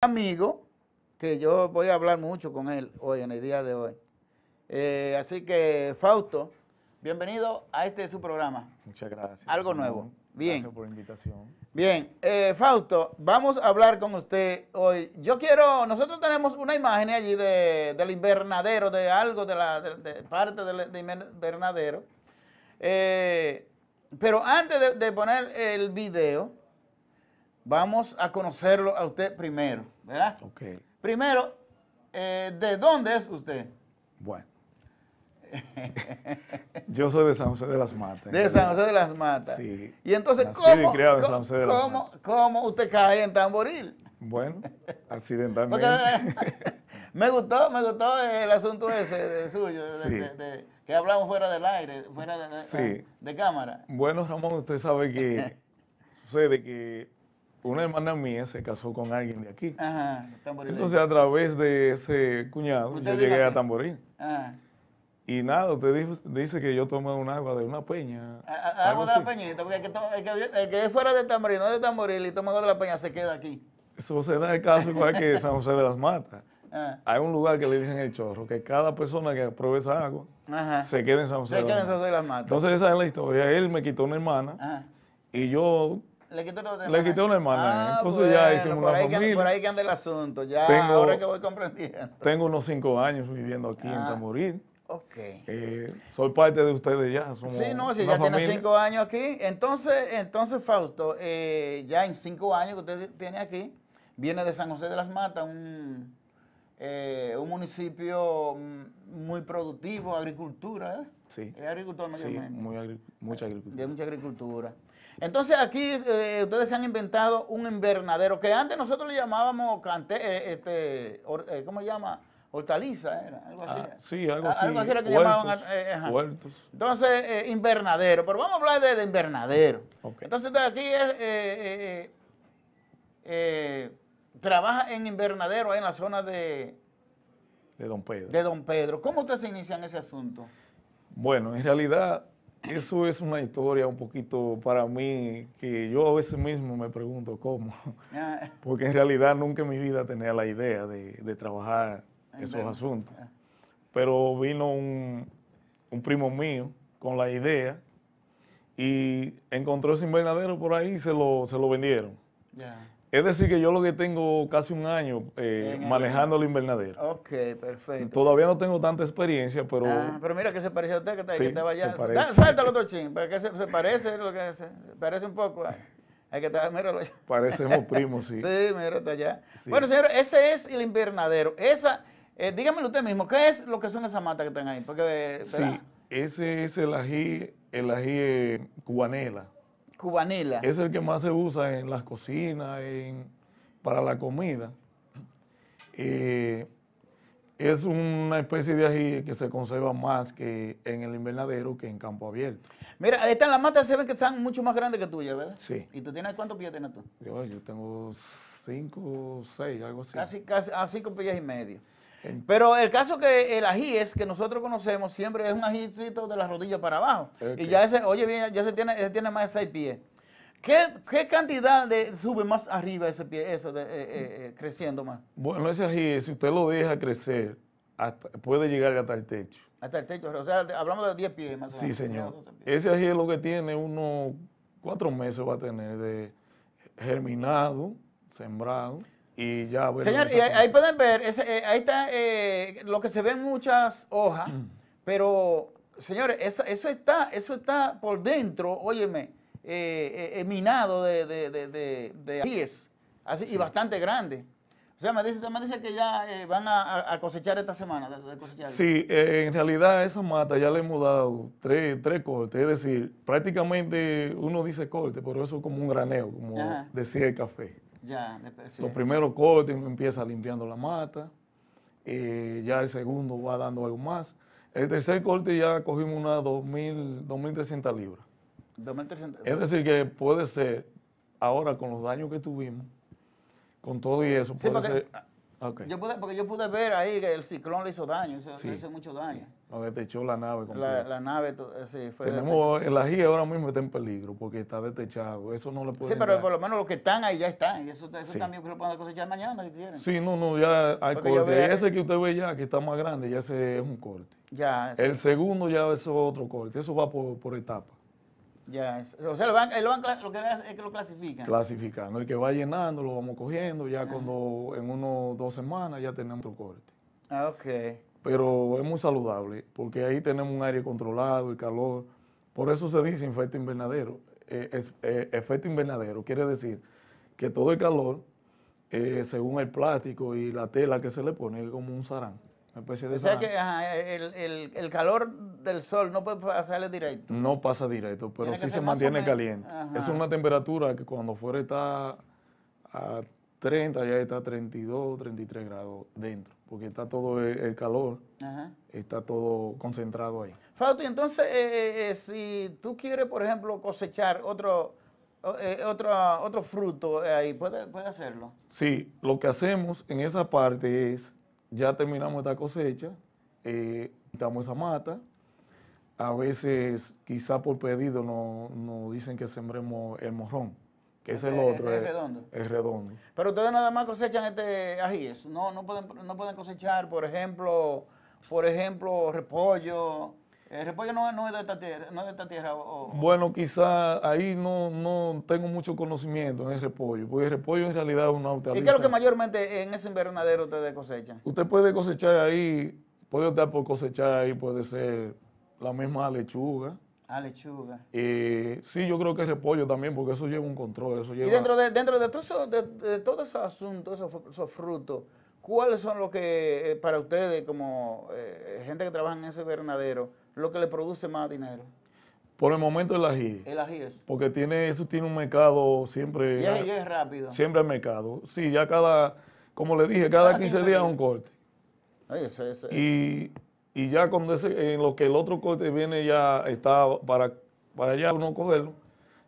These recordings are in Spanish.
amigo que yo voy a hablar mucho con él hoy, en el día de hoy. Eh, así que, Fausto, bienvenido a este su programa. Muchas gracias. Algo nuevo. Bien. Gracias por la invitación. Bien, eh, Fausto, vamos a hablar con usted hoy. Yo quiero, nosotros tenemos una imagen allí del invernadero, de algo de la parte del invernadero. Eh, pero antes de, poner el video, Vamos a conocerlo a usted primero, ¿verdad? Ok. Primero, eh, ¿de dónde es usted? Bueno. Yo soy de San José de las Matas. De San José de las Matas. Sí. Y entonces, ¿cómo, San José de las cómo, Matas. ¿cómo usted cae en Tamboril? Bueno, accidentalmente. Eh, me gustó, me gustó el asunto ese suyo, de, que hablamos fuera del aire, fuera de, de cámara. Bueno, Ramón, usted sabe que sucede que una hermana mía se casó con alguien de aquí. Ajá, Entonces, a través de ese cuñado, yo llegué a Tamboril. Y nada, usted dice que yo tomo un agua de una peña. agua de la peñita, porque el que, es fuera de Tamboril, no de Tamboril, y toma agua de la peña, se queda aquí. Eso se da el caso igual que San José de las Matas. Hay un lugar que le dicen el chorro, que cada persona que apruebe esa agua se queda en San José. de las Matas. Entonces esa es la historia. Él me quitó una hermana y yo le quité eh. ah, una hermana. Le una Entonces ya hicimos por una ahí Que, por ahí que anda el asunto. Ya ahora que voy comprendiendo. Tengo unos cinco años viviendo aquí en ah, Morir. Ok. Eh, soy parte de ustedes ya. Somos sí, no, si ya tiene cinco años aquí. Entonces, entonces Fausto, eh, ya en cinco años que usted tiene aquí, viene de San José de las Matas, un, eh, un municipio muy productivo, agricultura, ¿eh? Sí. Es agricultor mayormente. Sí, mucha agricultura. De mucha agricultura. Entonces aquí eh, ustedes se han inventado un invernadero que antes nosotros le llamábamos, eh, este, eh, ¿cómo se llama? Hortaliza, era, algo así. Ah, sí, algo ah, así. Algo así era que llamaban. Huertos. Entonces, invernadero. Pero vamos a hablar de, invernadero. Entonces, ustedes aquí es, trabaja en invernadero ahí en la zona de. De Don Pedro. De Don Pedro. ¿Cómo usted se inicia en ese asunto? Bueno, en realidad eso es una historia un poquito para mí que yo a veces mismo me pregunto cómo, ah. porque en realidad nunca en mi vida tenía la idea de, trabajar esos asuntos. Ah. Pero vino un, primo mío con la idea y encontró ese invernadero por ahí y se lo, se lo vendieron. Es decir, que yo lo que tengo casi un año eh, manejando el... la Ok, perfecto. Todavía no tengo tanta experiencia, pero. Ah, pero mira que se parece a usted que, está, sí, que estaba allá. Suelta el otro chin, porque se, se parece lo que se parece un poco Hay que estar, Míralo Parecemos primos, sí. sí, mira, está allá. Bueno, señor, ese es el invernadero. Esa, eh, dígame usted mismo, ¿qué es lo que son esas matas que están ahí? Porque, eh, sí, ese es el ají, el ají eh, cubanela. Cubanela. Es el que más se usa en las cocinas, en, para la comida. Eh, es una especie de ají que se conserva más que en el invernadero que en campo abierto. Mira, están las matas se ven que están mucho más grandes que tuyas, ¿verdad? Sí. ¿Y tú tienes cuántos pies tienes tú? Yo, tengo cinco, seis, algo así. Casi, casi a ah, cinco pies y medio. Pero el caso que el ají es que nosotros conocemos siempre es un ajícito de la rodillas para abajo. Y ya ese, oye bien, ya se tiene, tiene más de seis pies. ¿Qué, cantidad de, sube más arriba ese pie, eso, eh, eh, eh, creciendo más? Bueno, ese ají, si usted lo deja crecer, puede llegar hasta el techo. Hasta el techo, o sea, hablamos de 10 pies más o menos. Sí, señor. Ese ají es lo que tiene, unos cuatro meses va a tener de germinado, sembrado. Y Señor, ahí, pueden ver, eh, ahí está eh, lo que se ven muchas hojas, mm. pero, señores, eso, está, eso está por dentro, óyeme, eh, minado de, de, de, de pies, así, y bastante grande. O sea, me dice, me dice que ya van a, cosechar esta semana. Sí, en realidad esa mata ya le hemos dado tres, tres cortes, es decir, prácticamente uno dice corte, pero eso es como un graneo, como decía el café. Los primeros cortes empieza limpiando la mata, eh, ya el segundo va dando algo más. El tercer corte ya cogimos unas 2.300 libras. Es decir, que puede ser, ahora con los daños que tuvimos, con todo y eso, puede ser yo pude, porque yo pude ver ahí que el ciclón le hizo daño, le hizo mucho daño. Lo detechó la nave. La, nave, eh, sí, fue Tenemos, el ají ahora mismo está en peligro porque está detechado, eso no le puede Sí, pero por lo menos los que están ahí ya están, y eso, eso también lo pueden cosechar mañana si quieren. Sí, no, no, ya hay corte. Ese que usted ve ya, que está más grande, ya ese es un corte. Ya. El segundo ya es otro corte, eso va por etapas. Ya, o sea, lo, que lo, van, lo que es que lo clasifican. clasificando el que va llenando lo vamos cogiendo, ya cuando en unos dos semanas ya tenemos otro corte. Ah, ok. Pero es muy saludable, porque ahí tenemos un aire controlado, el calor. Por eso se dice efecto invernadero. Eh, eh, efecto invernadero quiere decir que todo el calor, eh, según el plástico y la tela que se le pone, es como un sarán o sea que el, calor del sol no puede pasarle directo. No pasa directo, pero sí se mantiene caliente. Es una temperatura que cuando fuera está a 30, ya está a 32, 33 grados dentro, porque está todo el, calor, está todo concentrado ahí. y entonces, eh, eh, eh, si tú quieres, por ejemplo, cosechar otro, otro, otro fruto ahí, puede puede hacerlo? Sí, lo que hacemos en esa parte es ya terminamos esta cosecha, eh, quitamos esa mata. A veces, quizá por pedido, nos dicen que sembremos el morrón, que es el otro. es eh, redondo. El redondo. Pero ustedes nada más cosechan este ajíes. No, no, pueden, no pueden cosechar, por ejemplo, por ejemplo repollo, el eh, repollo no, es de esta tierra. No de Bueno, quizás ahí no, no tengo mucho conocimiento en el repollo, porque el repollo en realidad es una ¿Y qué es lo que mayormente en ese invernadero ustedes cosecha Usted puede cosechar ahí, puede optar por cosechar ahí, puede ser la misma lechuga. Ah, lechuga. Eh, sí, yo creo que es repollo también, porque eso lleva un control. Y dentro de, dentro de todo eso, de, todo ese asunto, esos, frutos, ¿cuáles son los que eh, para ustedes, como eh, gente que trabaja en ese invernadero, lo que le produce más dinero. Por el momento el ají. El ají es. Porque tiene, eso tiene un mercado siempre. Ya, es rápido. Siempre el mercado. Sí, ya cada, como le dije, cada, 15, días, un corte. Ay, eso, y, y, ya cuando ese, en lo que el otro corte viene ya está para, para allá uno cogerlo,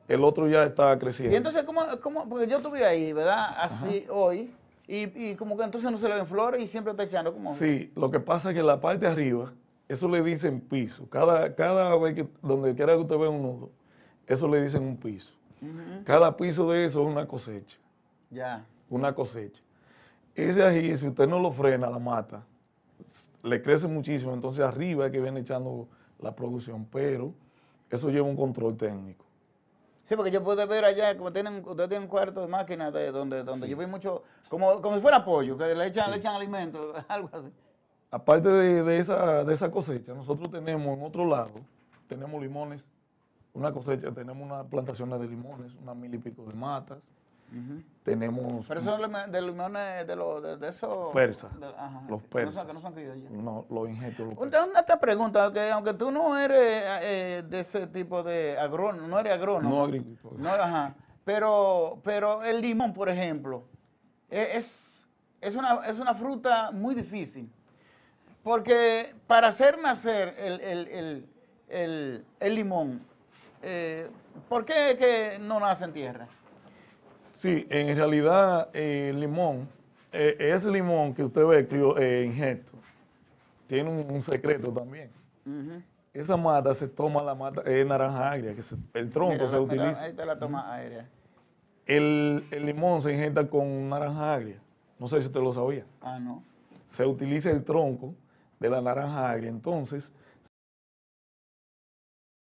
el otro ya está creciendo. Y entonces, ¿cómo, cómo? porque yo estuve ahí, ¿verdad? Así hoy. Y, y, como que entonces no se le ven flores y siempre está echando como... Sí, lo que pasa es que la parte de arriba, eso le dicen piso. Cada, cada vez que, donde quiera que usted vea un nudo, eso le dicen un piso. Cada piso de eso es una cosecha. Ya. Una cosecha. Ese ají, si usted no lo frena, la mata, le crece muchísimo. Entonces arriba es que viene echando la producción, pero eso lleva un control técnico. Sí, porque yo puedo ver allá, como tienen, usted tiene un cuarto de máquina donde, donde yo vi mucho, como, como si fuera pollo, que le echan, le echan alimento algo así aparte de, esa, de esa cosecha, nosotros tenemos en otro lado, tenemos limones, una cosecha, tenemos unas plantaciones de limones, unas mil y pico de matas. Tenemos. Pero son de limones de, de, esos. Persas. los persas. No no son No, los injetos. Una pregunta, aunque, aunque tú no eres eh, eh, de ese tipo de agrónomo, no eres agrónomo. No agrícola. Pero, pero el limón, por ejemplo, e, es, es, una, es una fruta muy difícil. Porque para hacer nacer el, limón, eh, ¿por qué no nace en tierra? Sí, en realidad eh, el limón, eh, ese limón que usted ve, yo ingesto, tiene un, secreto también. Esa mata se toma la mata, es naranja agria, que el tronco se utiliza. Ahí te la toma aérea. El, el, limón se ingesta con naranja agria. No sé si usted lo sabía. Ah, no. Se utiliza el tronco de la naranja agria. Entonces,